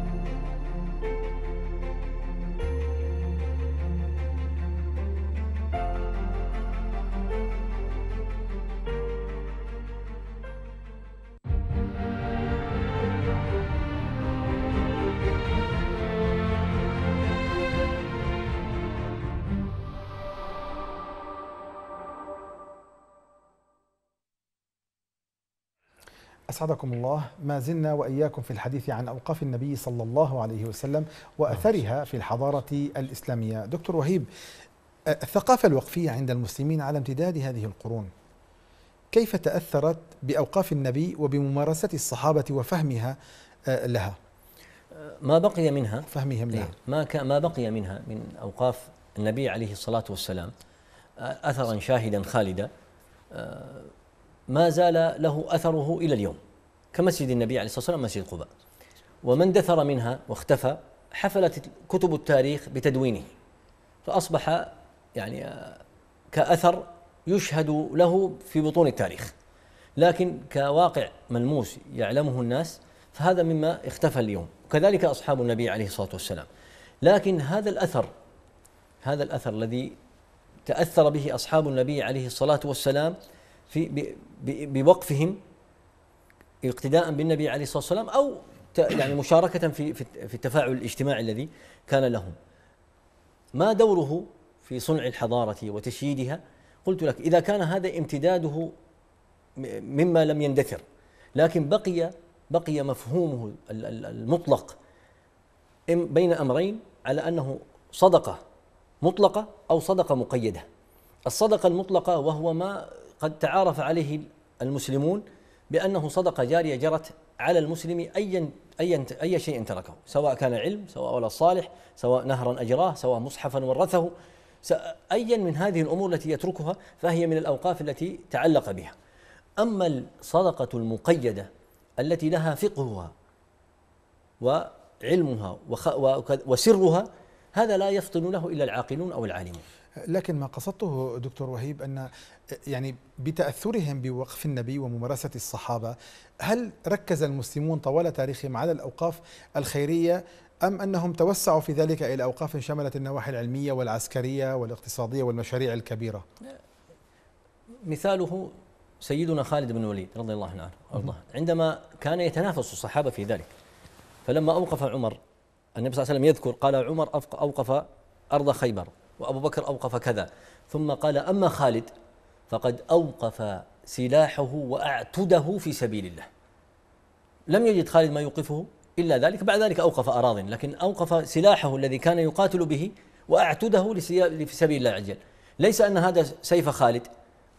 أسعدكم الله ما زلنا وإياكم في الحديث عن أوقاف النبي صلى الله عليه وسلم وأثرها في الحضارة الإسلامية دكتور وهيب الثقافة الوقفية عند المسلمين على امتداد هذه القرون كيف تأثرت بأوقاف النبي وبممارسة الصحابة وفهمها آه، لها ما بقي منها فهمهم لها إيه، ما ما بقي منها من أوقاف النبي عليه الصلاة والسلام آه، أثرا شاهدا خالدا آه، ما زال له أثره إلى اليوم كمسجد النبي عليه الصلاة والسلام مسجد قباء ومن دثر منها واختفى حفلت كتب التاريخ بتدوينه فأصبح يعني كأثر يشهد له في بطون التاريخ لكن كواقع ملموس يعلمه الناس فهذا مما اختفى اليوم وكذلك أصحاب النبي عليه الصلاة والسلام لكن هذا الأثر هذا الأثر الذي تأثر به أصحاب النبي عليه الصلاة والسلام في بوقفهم اقتداء بالنبي عليه الصلاه والسلام او يعني مشاركه في في التفاعل الاجتماعي الذي كان لهم. ما دوره في صنع الحضاره وتشييدها؟ قلت لك اذا كان هذا امتداده مما لم يندثر لكن بقي بقي مفهومه المطلق بين امرين على انه صدقه مطلقه او صدقه مقيده. الصدقه المطلقه وهو ما قد تعارف عليه المسلمون بأنه صدقة جارية جرت على المسلم أيا أي, أي شيء تركه سواء كان علم سواء ولا صالح سواء نهرا أجراه سواء مصحفا ورثه أيا من هذه الأمور التي يتركها فهي من الأوقاف التي تعلق بها أما الصدقة المقيدة التي لها فقهها وعلمها وسرها هذا لا يفطن له إلا العاقلون أو العالمون لكن ما قصدته دكتور وهيب أن يعني بتأثرهم بوقف النبي وممارسة الصحابة هل ركز المسلمون طوال تاريخهم على الأوقاف الخيرية أم أنهم توسعوا في ذلك إلى أوقاف شملت النواحي العلمية والعسكرية والاقتصادية والمشاريع الكبيرة مثاله سيدنا خالد بن الوليد رضي الله عنه أرضاه عندما كان يتنافس الصحابة في ذلك فلما أوقف عمر النبي صلى الله عليه وسلم يذكر قال عمر أوقف أرض خيبر وأبو بكر أوقف كذا ثم قال أما خالد فقد أوقف سلاحه وأعتده في سبيل الله لم يجد خالد ما يوقفه إلا ذلك بعد ذلك أوقف أراض لكن أوقف سلاحه الذي كان يقاتل به وأعتده في سبيل الله عجل ليس أن هذا سيف خالد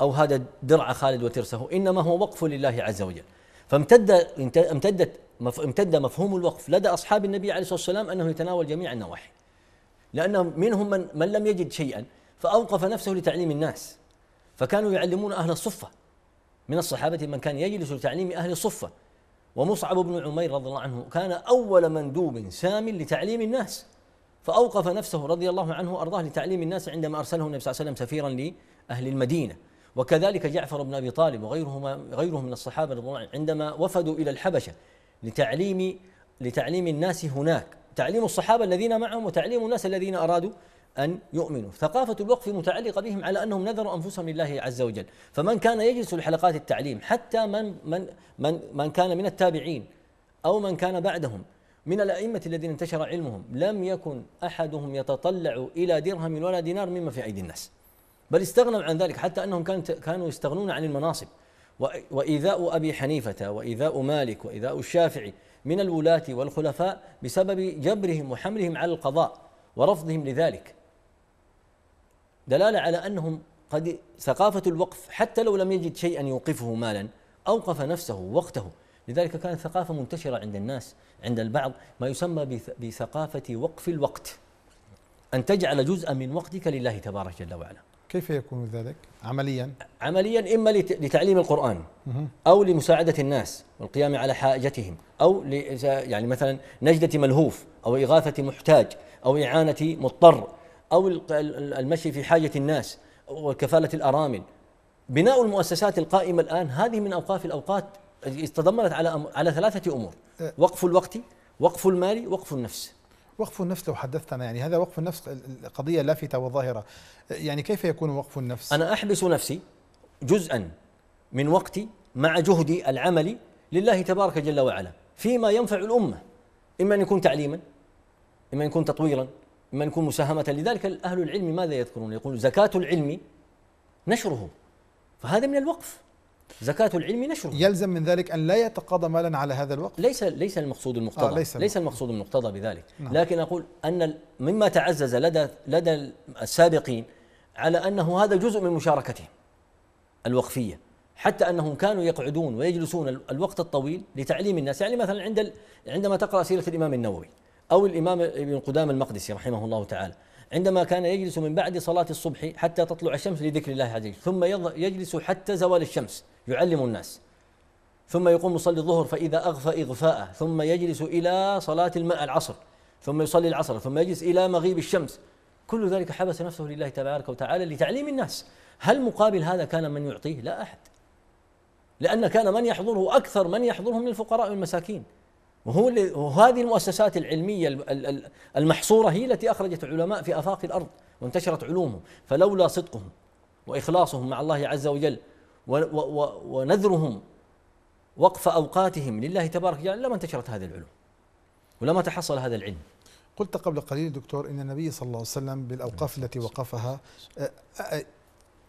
أو هذا درع خالد وترسه إنما هو وقف لله عز وجل فامتد امتدت امتد مفهوم الوقف لدى أصحاب النبي عليه الصلاة والسلام أنه يتناول جميع النواحي لأن منهم من, من لم يجد شيئا فأوقف نفسه لتعليم الناس فكانوا يعلمون أهل الصفة من الصحابة من كان يجلس لتعليم أهل الصفة ومصعب بن عمير رضي الله عنه كان أول مندوب سام لتعليم الناس فأوقف نفسه رضي الله عنه أرضاه لتعليم الناس عندما أرسله النبي صلى الله عليه وسلم سفيرا لأهل المدينة وكذلك جعفر بن أبي طالب وغيرهما غيرهم من الصحابة رضي الله عنهم عندما وفدوا إلى الحبشة لتعليم لتعليم الناس هناك تعليم الصحابة الذين معهم وتعليم الناس الذين أرادوا أن يؤمنوا ثقافة الوقف متعلقة بهم على أنهم نذروا أنفسهم لله عز وجل فمن كان يجلس لحلقات التعليم حتى من, من, من, من كان من التابعين أو من كان بعدهم من الأئمة الذين انتشر علمهم لم يكن أحدهم يتطلع إلى درهم ولا دينار مما في أيدي الناس بل استغنوا عن ذلك حتى أنهم كانوا يستغنون عن المناصب وإيذاء أبي حنيفة وإيذاء مالك وإيذاء الشافعي من الولاة والخلفاء بسبب جبرهم وحملهم على القضاء ورفضهم لذلك دلالة على أنهم قد ثقافة الوقف حتى لو لم يجد شيئا يوقفه مالا أوقف نفسه وقته لذلك كانت ثقافة منتشرة عند الناس عند البعض ما يسمى بثقافة وقف الوقت أن تجعل جزءا من وقتك لله تبارك جل وعلا كيف يكون ذلك عمليا عمليا إما لتعليم القرآن أو لمساعدة الناس والقيام على حاجتهم أو يعني مثلا نجدة ملهوف أو إغاثة محتاج أو إعانة مضطر أو المشي في حاجة الناس وكفالة الأرامل بناء المؤسسات القائمة الآن هذه من أوقاف الأوقات تضمنت على على ثلاثة أمور أه. وقف الوقت وقف المال وقف النفس وقف النفس لو حدثتنا يعني هذا وقف النفس قضية لافتة وظاهرة يعني كيف يكون وقف النفس؟ أنا أحبس نفسي جزءا من وقتي مع جهدي العملي لله تبارك جل وعلا فيما ينفع الأمة إما أن يكون تعليما إما أن يكون تطويرا إما أن يكون مساهمة لذلك أهل العلم ماذا يذكرون يقول زكاة العلم نشره فهذا من الوقف زكاة العلم نشر يلزم من ذلك أن لا يتقاضى مالا على هذا الوقت ليس ليس المقصود المقتضى آه ليس, ليس المقصود المقتضى بذلك نعم. لكن أقول أن مما تعزز لدى لدى السابقين على أنه هذا جزء من مشاركتهم الوقفية حتى أنهم كانوا يقعدون ويجلسون الوقت الطويل لتعليم الناس يعني مثلا عند عندما تقرأ سيرة الإمام النووي أو الإمام ابن قدام المقدسي رحمه الله تعالى عندما كان يجلس من بعد صلاة الصبح حتى تطلع الشمس لذكر الله عز وجل ثم يجلس حتى زوال الشمس يعلم الناس ثم يقوم يصلي الظهر فإذا أغفى إغفاءه ثم يجلس إلى صلاة الماء العصر ثم يصلي العصر ثم يجلس إلى مغيب الشمس كل ذلك حبس نفسه لله تبارك وتعالى لتعليم الناس هل مقابل هذا كان من يعطيه لا أحد لأن كان من يحضره أكثر من يحضره من الفقراء والمساكين وهو وهذه المؤسسات العلميه المحصوره هي التي اخرجت العلماء في افاق الارض وانتشرت علومهم فلولا صدقهم واخلاصهم مع الله عز وجل ونذرهم وقف اوقاتهم لله تبارك وتعالى لما انتشرت هذه العلوم ولما تحصل هذا العلم قلت قبل قليل دكتور ان النبي صلى الله عليه وسلم بالاوقاف التي وقفها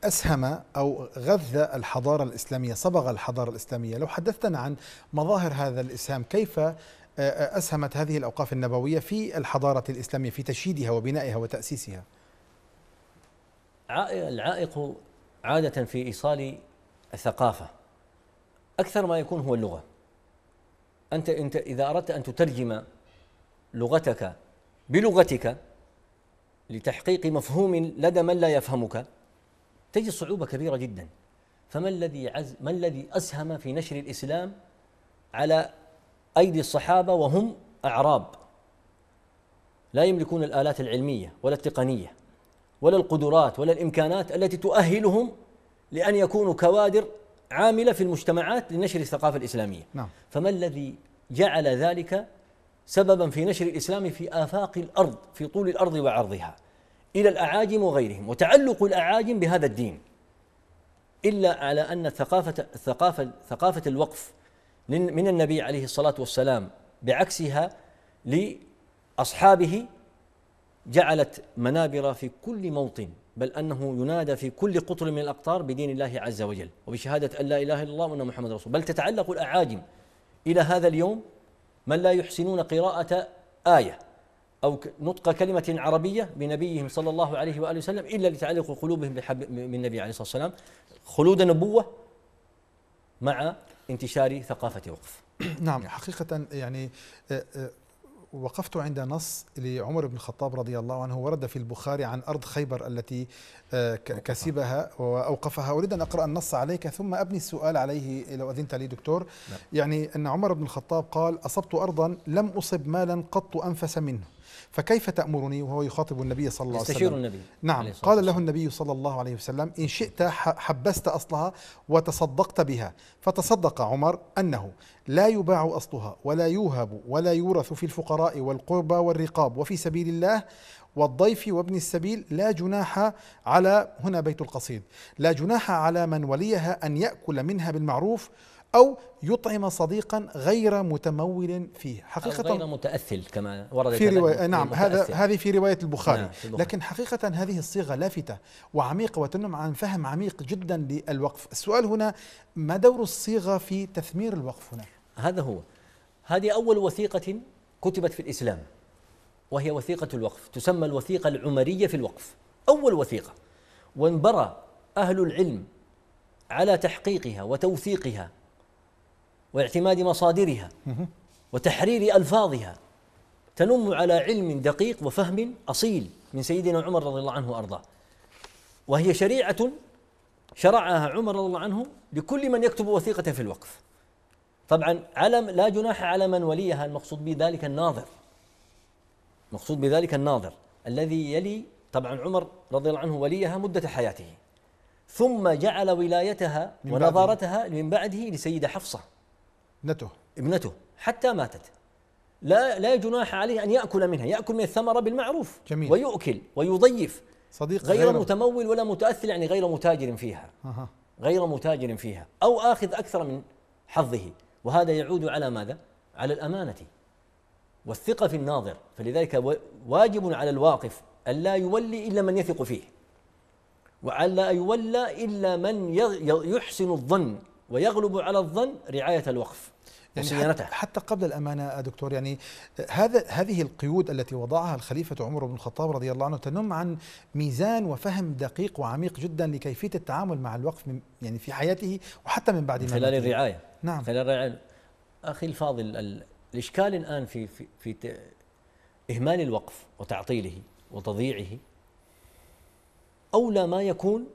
أسهم أو غذى الحضارة الإسلامية صبغ الحضارة الإسلامية لو حدثتنا عن مظاهر هذا الإسهام كيف آه، آه، أسهمت هذه الأوقاف النبوية في الحضارة الإسلامية في تشييدها وبنائها وتأسيسها العائق عادة في إيصال الثقافة أكثر ما يكون هو اللغة أنت أنت إذا أردت أن تترجم لغتك بلغتك لتحقيق مفهوم لدى من لا يفهمك تجد صعوبة كبيرة جدا فما الذي عز ما الذي أسهم في نشر الإسلام على أيدي الصحابة وهم أعراب لا يملكون الآلات العلمية ولا التقنية ولا القدرات ولا الإمكانات التي تؤهلهم لأن يكونوا كوادر عاملة في المجتمعات لنشر الثقافة الإسلامية نعم. فما الذي جعل ذلك سببا في نشر الإسلام في آفاق الأرض في طول الأرض وعرضها إلى الأعاجم وغيرهم وتعلق الأعاجم بهذا الدين إلا على أن ثقافة ثقافة ثقافة الوقف من النبي عليه الصلاة والسلام بعكسها لأصحابه جعلت منابر في كل موطن بل أنه ينادى في كل قطر من الأقطار بدين الله عز وجل وبشهادة أن لا إله إلا الله وأن محمد رسول بل تتعلق الأعاجم إلى هذا اليوم من لا يحسنون قراءة آية أو نطق كلمة عربية بنبيهم صلى الله عليه وآله وسلم إلا لتعلق قلوبهم بحب من النبي عليه الصلاة والسلام خلود نبوة مع انتشار ثقافة وقف *clears throat* نعم حقيقة يعني آه، آه، وقفت عند نص لعمر بن الخطاب رضي الله عنه ورد في البخاري عن أرض خيبر التي آه، كسبها وأوقفها أريد أن أقرأ النص عليك ثم أبني السؤال عليه لو أذنت لي دكتور نعم. يعني أن عمر بن الخطاب قال أصبت أرضا لم أصب مالا قط أنفس منه فكيف تأمرني وهو يخاطب النبي صلى الله عليه وسلم يستشير النبي نعم قال له النبي صلى الله عليه وسلم إن شئت حبست أصلها وتصدقت بها فتصدق عمر أنه لا يباع أصلها ولا يوهب ولا يورث في الفقراء والقربى والرقاب وفي سبيل الله والضيف وابن السبيل لا جناح على هنا بيت القصيد لا جناح على من وليها أن يأكل منها بالمعروف أو يطعم صديقا غير متمول فيه حقيقة أو غير متأثل كما ورد في رواية نعم هذا هذه في رواية البخاري نعم في لكن حقيقة هذه الصيغة لافتة وعميقة وتنم عن فهم عميق جدا للوقف السؤال هنا ما دور الصيغة في تثمير الوقف هنا هذا هو هذه أول وثيقة كتبت في الإسلام وهي وثيقة الوقف تسمى الوثيقة العمرية في الوقف أول وثيقة وانبرى أهل العلم على تحقيقها وتوثيقها واعتماد مصادرها وتحرير الفاظها تنم على علم دقيق وفهم اصيل من سيدنا عمر رضي الله عنه وارضاه وهي شريعه شرعها عمر رضي الله عنه لكل من يكتب وثيقه في الوقف طبعا علم لا جناح على من وليها المقصود بذلك الناظر المقصود بذلك الناظر الذي يلي طبعا عمر رضي الله عنه وليها مده حياته ثم جعل ولايتها ونظارتها من بعده لسيده حفصه ابنته ابنته حتى ماتت لا لا جناح عليه ان ياكل منها ياكل من الثمره بالمعروف جميل ويؤكل ويضيف صديق غير غير متمول ولا متاثر يعني غير متاجر فيها أه. غير متاجر فيها او اخذ اكثر من حظه وهذا يعود على ماذا على الامانه والثقه في الناظر فلذلك واجب على الواقف الا يولي الا من يثق فيه وعلى يولى الا من يحسن الظن ويغلب على الظن رعاية الوقف يعني حتى قبل الأمانة دكتور يعني هذا هذه القيود التي وضعها الخليفة عمر بن الخطاب رضي الله عنه تنم عن ميزان وفهم دقيق وعميق جدا لكيفية التعامل مع الوقف من يعني في حياته وحتى من بعد من خلال الرعاية نعم خلال الرعاية أخي الفاضل الإشكال الآن في في في إهمال الوقف وتعطيله وتضييعه أولى ما يكون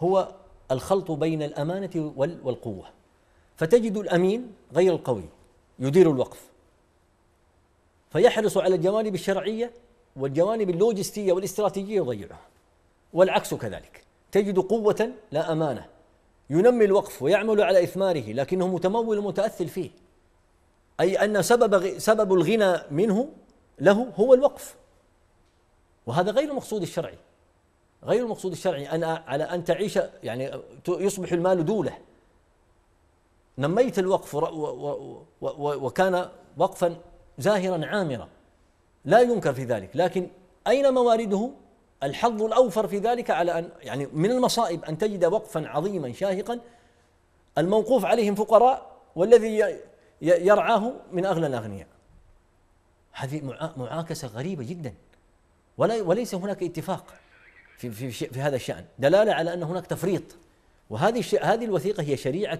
هو الخلط بين الأمانة والقوة فتجد الأمين غير القوي يدير الوقف فيحرص على الجوانب الشرعية والجوانب اللوجستية والاستراتيجية يضيعها والعكس كذلك تجد قوة لا أمانة ينمي الوقف ويعمل على إثماره لكنه متمول متأثل فيه أي أن سبب سبب الغنى منه له هو الوقف وهذا غير المقصود الشرعي غير المقصود الشرعي أن على أن تعيش يعني يصبح المال دولة نميت الوقف وكان وقفا زاهرا عامرا لا ينكر في ذلك لكن أين موارده الحظ الأوفر في ذلك على أن يعني من المصائب أن تجد وقفا عظيما شاهقا الموقوف عليهم فقراء والذي يرعاه من أغنى الأغنياء هذه معاكسة غريبة جدا وليس هناك اتفاق في, في, في هذا الشأن دلالة على أن هناك تفريط وهذه هذه الوثيقة هي شريعة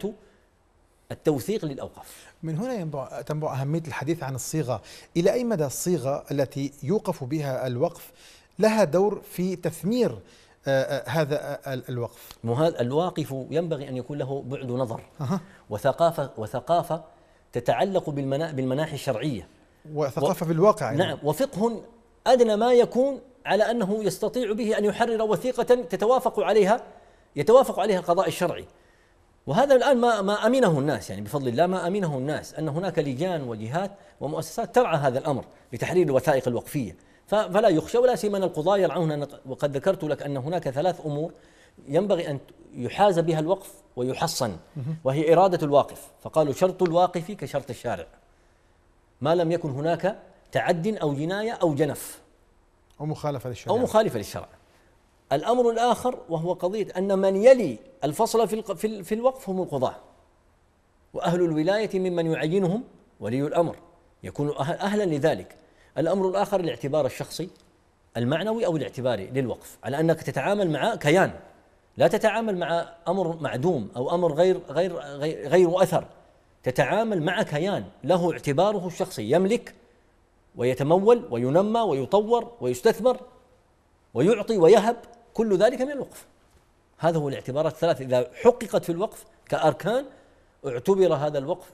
التوثيق للأوقاف من هنا ينبع تنبع أهمية الحديث عن الصيغة إلى أي مدى الصيغة التي يوقف بها الوقف لها دور في تثمير آه، آه، هذا آه، الوقف مهاد الواقف ينبغي أن يكون له بعد نظر أه. وثقافة, وثقافة تتعلق بالمناحي الشرعية وثقافة و... في الواقع يعني. نعم وفقه أدنى ما يكون على انه يستطيع به ان يحرر وثيقه تتوافق عليها يتوافق عليها القضاء الشرعي وهذا الان ما ما امنه الناس يعني بفضل الله ما امنه الناس ان هناك لجان وجهات ومؤسسات ترعى هذا الامر لتحرير الوثائق الوقفيه فلا يخشى ولا سيما ان القضاه يرعون وقد ذكرت لك ان هناك ثلاث امور ينبغي ان يحاز بها الوقف ويحصن وهي اراده الواقف فقالوا شرط الواقف كشرط الشارع ما لم يكن هناك تعد او جنايه او جنف أو مخالفة للشرع أو مخالفة للشرع الأمر الآخر وهو قضية أن من يلي الفصل في في الوقف هم القضاة وأهل الولاية ممن يعينهم ولي الأمر يكون أه- أهلا لذلك الأمر الآخر الاعتبار الشخصي المعنوي أو الاعتباري للوقف على أنك تتعامل مع كيان لا تتعامل مع أمر معدوم أو أمر غير غير غير, غير أثر تتعامل مع كيان له اعتباره الشخصي يملك ويتمول وينمى ويطور ويستثمر ويعطي ويهب كل ذلك من الوقف هذا هو الاعتبارات الثلاث إذا حققت في الوقف كأركان اعتبر هذا الوقف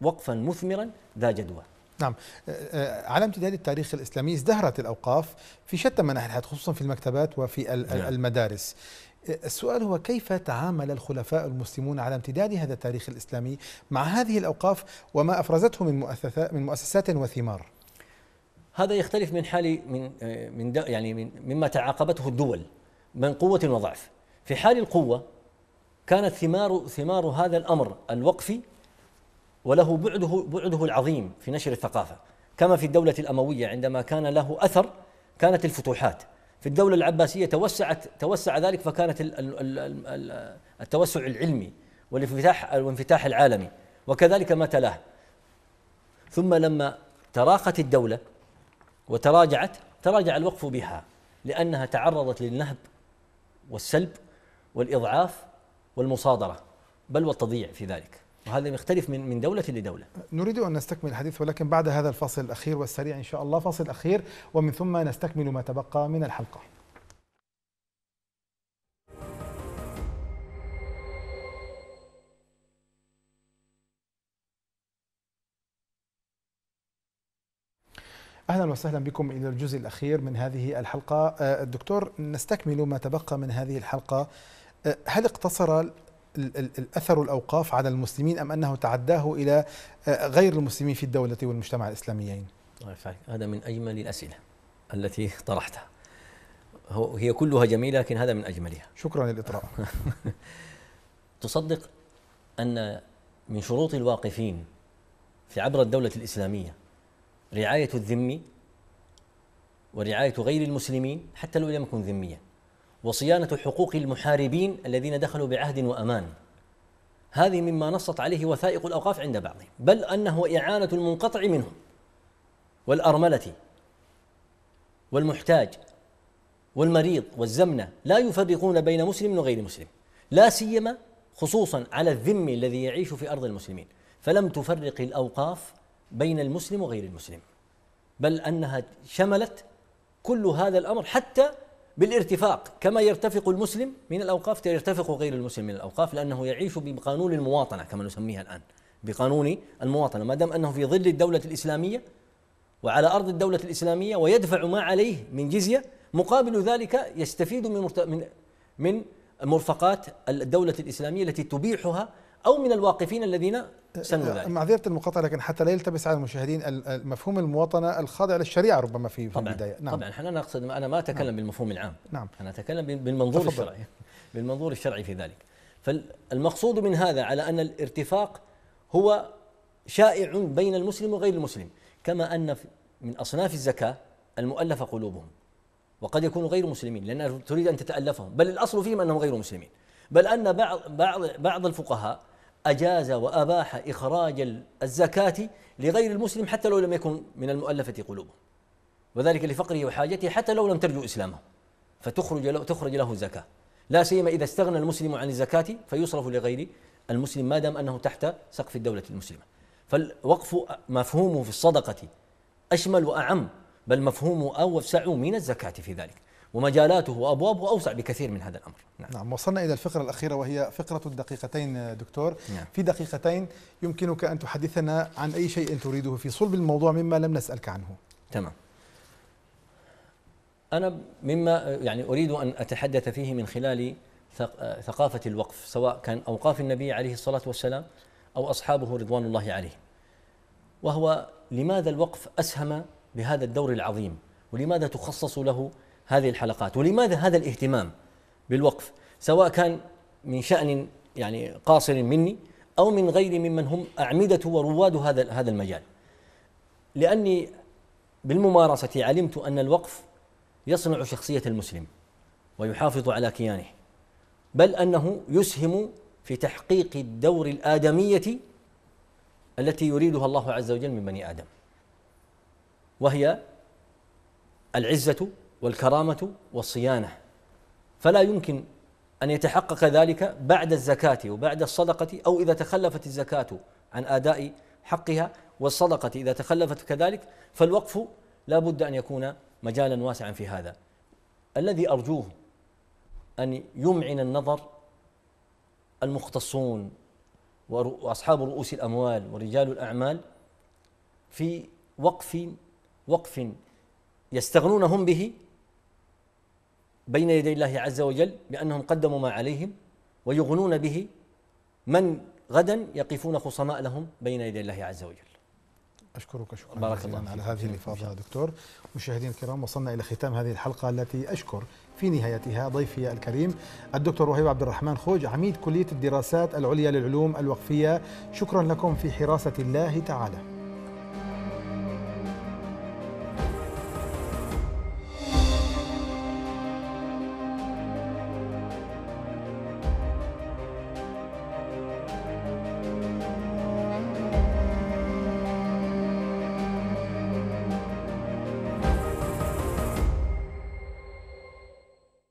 وقفا مثمرا ذا جدوى نعم أه، أه، على امتداد التاريخ الإسلامي ازدهرت الأوقاف في شتى مناحي الحياة خصوصا في المكتبات وفي نعم. المدارس أه، السؤال هو كيف تعامل الخلفاء المسلمون على امتداد هذا التاريخ الإسلامي مع هذه الأوقاف وما أفرزته من مؤسسات وثمار هذا يختلف من حال من آه، من يعني من مما تعاقبته الدول من قوة وضعف في حال القوة كانت ثمار ثمار هذا الأمر الوقفي وله بعده بعده العظيم في نشر الثقافة كما في الدولة الأموية عندما كان له أثر كانت الفتوحات في الدولة العباسية توسعت توسع ذلك فكانت التوسع العلمي والانفتاح الانفتاح العالمي وكذلك ما تلاه ثم لما تراقت الدولة وتراجعت تراجع الوقف بها لأنها تعرضت للنهب والسلب والإضعاف والمصادرة بل والتضييع في ذلك وهذا يختلف من من دولة لدولة. نريد أن نستكمل الحديث ولكن بعد هذا الفصل الأخير والسريع إن شاء الله فصل أخير ومن ثم نستكمل ما تبقى من الحلقة. اهلا وسهلا بكم الى الجزء الاخير من هذه الحلقه آه، الدكتور نستكمل ما تبقى من هذه الحلقه آه، هل اقتصر الاثر الاوقاف على المسلمين ام انه تعداه الى آه، غير المسلمين في الدوله والمجتمع الاسلاميين؟ هذا من اجمل الاسئله التي طرحتها. هي كلها جميله لكن هذا من اجملها. شكرا للاطراء. *laughs* تصدق ان من شروط الواقفين في عبر الدوله الاسلاميه رعاية الذمي ورعاية غير المسلمين حتى لو لم يكن ذميا وصيانة حقوق المحاربين الذين دخلوا بعهد وأمان هذه مما نصت عليه وثائق الأوقاف عند بعضهم بل أنه إعانة المنقطع منهم والأرملة والمحتاج والمريض والزمنة لا يفرقون بين مسلم وغير مسلم لا سيما خصوصا على الذم الذي يعيش في أرض المسلمين فلم تفرق الأوقاف بين المسلم وغير المسلم بل انها شملت كل هذا الامر حتى بالارتفاق كما يرتفق المسلم من الاوقاف يرتفق غير المسلم من الاوقاف لانه يعيش بقانون المواطنه كما نسميها الان بقانون المواطنه ما دام انه في ظل الدوله الاسلاميه وعلى ارض الدوله الاسلاميه ويدفع ما عليه من جزيه مقابل ذلك يستفيد من من من مرفقات الدوله الاسلاميه التي تبيحها أو من الواقفين الذين سنوا آه، ذلك معذرة المقاطعة لكن حتى لا يلتبس على المشاهدين مفهوم المواطنة الخاضع للشريعة ربما في, في البداية نعم طبعا احنا نقصد أنا ما أتكلم نعم بالمفهوم العام نعم أنا أتكلم بالمنظور تفضل. الشرعي *laughs* بالمنظور الشرعي في ذلك فالمقصود من هذا على أن الارتفاق هو شائع بين المسلم وغير المسلم كما أن من أصناف الزكاة المؤلفة قلوبهم وقد يكونوا غير مسلمين لأن تريد أن تتألفهم بل الأصل فيهم أنهم غير مسلمين بل أن بعض بعض بعض الفقهاء أجاز وأباح إخراج الزكاة لغير المسلم حتى لو لم يكن من المؤلفة قلوبه وذلك لفقره وحاجته حتى لو لم ترجو إسلامه فتخرج له تخرج له الزكاة لا سيما إذا استغنى المسلم عن الزكاة فيصرف لغير المسلم ما دام أنه تحت سقف الدولة المسلمة فالوقف مفهومه في الصدقة أشمل وأعم بل مفهومه أوسع من الزكاة في ذلك ومجالاته وابوابه اوسع بكثير من هذا الامر نعم, نعم وصلنا الى الفقره الاخيره وهي فقره الدقيقتين دكتور نعم. في دقيقتين يمكنك ان تحدثنا عن اي شيء تريده في صلب الموضوع مما لم نسالك عنه تمام انا مما يعني اريد ان اتحدث فيه من خلال ثقافه الوقف سواء كان اوقاف النبي عليه الصلاه والسلام او اصحابه رضوان الله عليه وهو لماذا الوقف اسهم بهذا الدور العظيم ولماذا تخصص له هذه الحلقات ولماذا هذا الاهتمام بالوقف سواء كان من شأن يعني قاصر مني أو من غيري ممن هم أعمدة ورواد هذا هذا المجال لأني بالممارسة علمت أن الوقف يصنع شخصية المسلم ويحافظ على كيانه بل أنه يسهم في تحقيق الدور الآدمية التي يريدها الله عز وجل من بني آدم وهي العزة والكرامة والصيانة فلا يمكن أن يتحقق ذلك بعد الزكاة وبعد الصدقة أو إذا تخلفت الزكاة عن أداء حقها والصدقة إذا تخلفت كذلك فالوقف لا بد أن يكون مجالا واسعا في هذا الذي أرجوه أن يمعن النظر المختصون وأصحاب رؤوس الأموال ورجال الأعمال في وقف وقف يستغنون هم به بين يدي الله عز وجل بأنهم قدموا ما عليهم ويغنون به من غدا يقفون خصماء لهم بين يدي الله عز وجل أشكرك شكرا بارك الله على هذه الإفاضة دكتور مشاهدينا الكرام وصلنا إلى ختام هذه الحلقة التي أشكر في نهايتها ضيفي الكريم الدكتور وهيب عبد الرحمن خوج عميد كلية الدراسات العليا للعلوم الوقفية شكرا لكم في حراسة الله تعالى